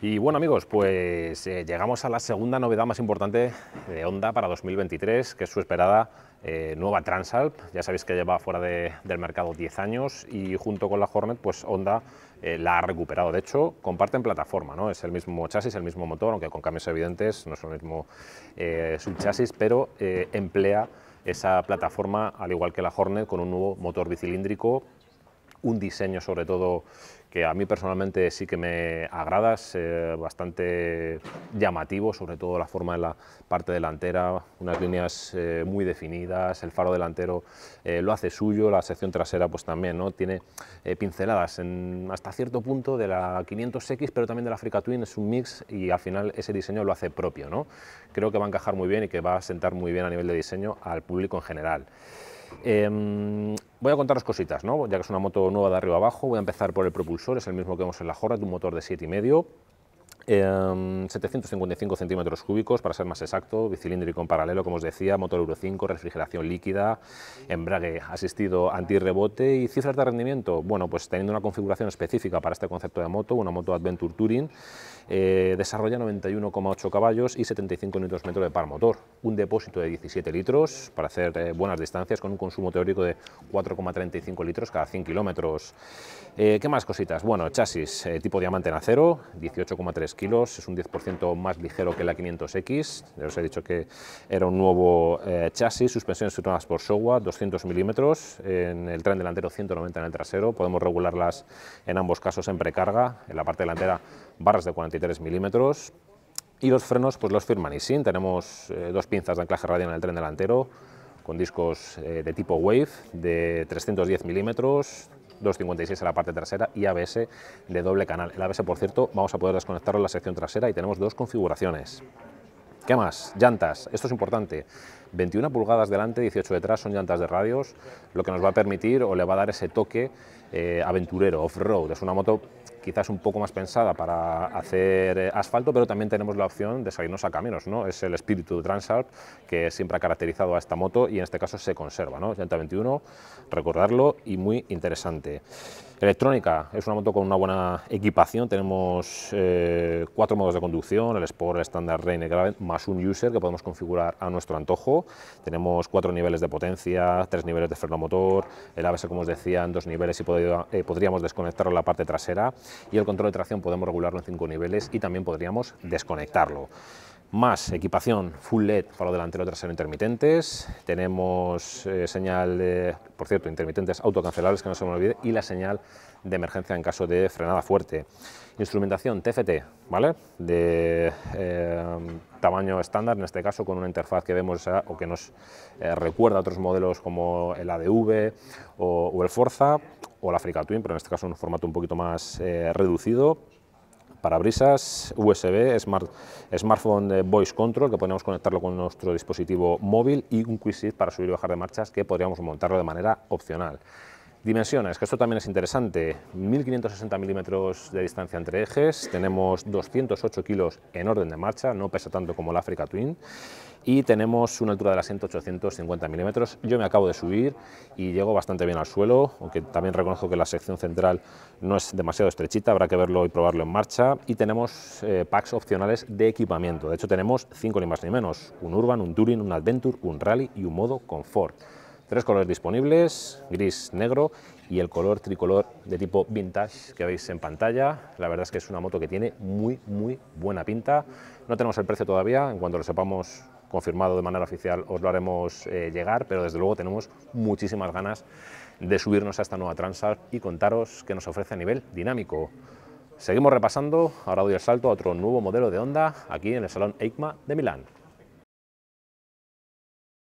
Y bueno amigos, pues eh, llegamos a la segunda novedad más importante de Honda para 2023, que es su esperada eh, nueva Transalp. Ya sabéis que lleva fuera del mercado 10 años y junto con la Hornet, pues Honda eh, la ha recuperado. De hecho, comparten plataforma, ¿no? Es el mismo chasis, el mismo motor, aunque con cambios evidentes, no es el mismo subchasis, pero emplea esa plataforma, al igual que la Hornet, con un nuevo motor bicilíndrico un diseño sobre todo que a mí personalmente sí que me agrada, es eh, bastante llamativo, sobre todo la forma de la parte delantera, unas líneas eh, muy definidas, el faro delantero eh, lo hace suyo, la sección trasera pues también, ¿no? Tiene pinceladas en, hasta cierto punto de la 500X, pero también de la Africa Twin, es un mix y al final ese diseño lo hace propio, ¿no? Creo que va a encajar muy bien y que va a sentar muy bien a nivel de diseño al público en general. Em, Voy a contaros cositas, ¿no? ya que es una moto nueva de arriba abajo, voy a empezar por el propulsor, es el mismo que vemos en la de un motor de 7,5, 755 em, centímetros cúbicos, para ser más exacto, bicilíndrico en paralelo, como os decía, motor Euro 5, refrigeración líquida, embrague asistido antirrebote y cifras de rendimiento. Bueno, pues teniendo una configuración específica para este concepto de moto, una moto Adventure Touring, eh, desarrolla 91,8 caballos y 75 Nm de par motor, un depósito de 17 litros para hacer eh, buenas distancias con un consumo teórico de 4,35 litros cada 100 kilómetros. Eh, ¿Qué más cositas? Bueno, chasis eh, tipo diamante en acero, 18,3 kilos, es un 10% más ligero que la 500X, ya os he dicho que era un nuevo eh, chasis, suspensiones situadas por Showa, 200 milímetros, en el tren delantero 190 en el trasero, podemos regularlas en ambos casos en precarga, en la parte delantera barras de 43 milímetros, y los frenos pues los firman sin tenemos dos pinzas de anclaje radial en el tren delantero, con discos de tipo Wave de 310 milímetros, 256 en la parte trasera y ABS de doble canal. El ABS, por cierto, vamos a poder desconectarlo en la sección trasera y tenemos dos configuraciones. ¿Qué más? Llantas, esto es importante. 21 pulgadas delante, 18 detrás, son llantas de radios, lo que nos va a permitir o le va a dar ese toque eh, aventurero, off-road. Es una moto quizás un poco más pensada para hacer eh, asfalto, pero también tenemos la opción de salirnos a caminos, ¿no? Es el espíritu de Transalp que siempre ha caracterizado a esta moto y en este caso se conserva, ¿no? 21, recordarlo y muy interesante. Electrónica es una moto con una buena equipación, tenemos eh, cuatro modos de conducción, el Sport, el Standard, Rain y Gravel, más un user que podemos configurar a nuestro antojo. Tenemos cuatro niveles de potencia, tres niveles de freno motor, el ABS como os decía en dos niveles y eh, podríamos desconectarlo en la parte trasera y el control de tracción podemos regularlo en cinco niveles y también podríamos desconectarlo más equipación full LED para delantero trasero intermitentes, tenemos eh, señal, de, por cierto, intermitentes autocancelables que no se me olvide, y la señal de emergencia en caso de frenada fuerte. Instrumentación TFT, ¿vale? De eh, tamaño estándar, en este caso con una interfaz que vemos o que nos eh, recuerda a otros modelos como el ADV o, el Forza o el Africa Twin, pero en este caso en un formato un poquito más reducido parabrisas, USB, smart, smartphone eh, voice control, que podemos conectarlo con nuestro dispositivo móvil y un quick para subir y bajar de marchas que podríamos montarlo de manera opcional. Dimensiones, que esto también es interesante, 1.560 milímetros de distancia entre ejes, tenemos 208 kilos en orden de marcha, no pesa tanto como el Africa Twin, y tenemos una altura del asiento 850 milímetros. Yo me acabo de subir y llego bastante bien al suelo, aunque también reconozco que la sección central no es demasiado estrechita, habrá que verlo y probarlo en marcha. Y tenemos eh, packs opcionales de equipamiento, de hecho tenemos 5 ni más ni menos, un Urban, un Touring, un Adventure, un Rally y un modo Confort. Tres colores disponibles, gris, negro y el color tricolor de tipo vintage que veis en pantalla. La verdad es que es una moto que tiene muy, muy buena pinta. No tenemos el precio todavía, en cuanto lo sepamos confirmado de manera oficial os lo haremos eh, llegar, pero desde luego tenemos muchísimas ganas de subirnos a esta nueva transa y contaros qué nos ofrece a nivel dinámico. Seguimos repasando, ahora doy el salto a otro nuevo modelo de Honda aquí en el Salón EICMA de Milán.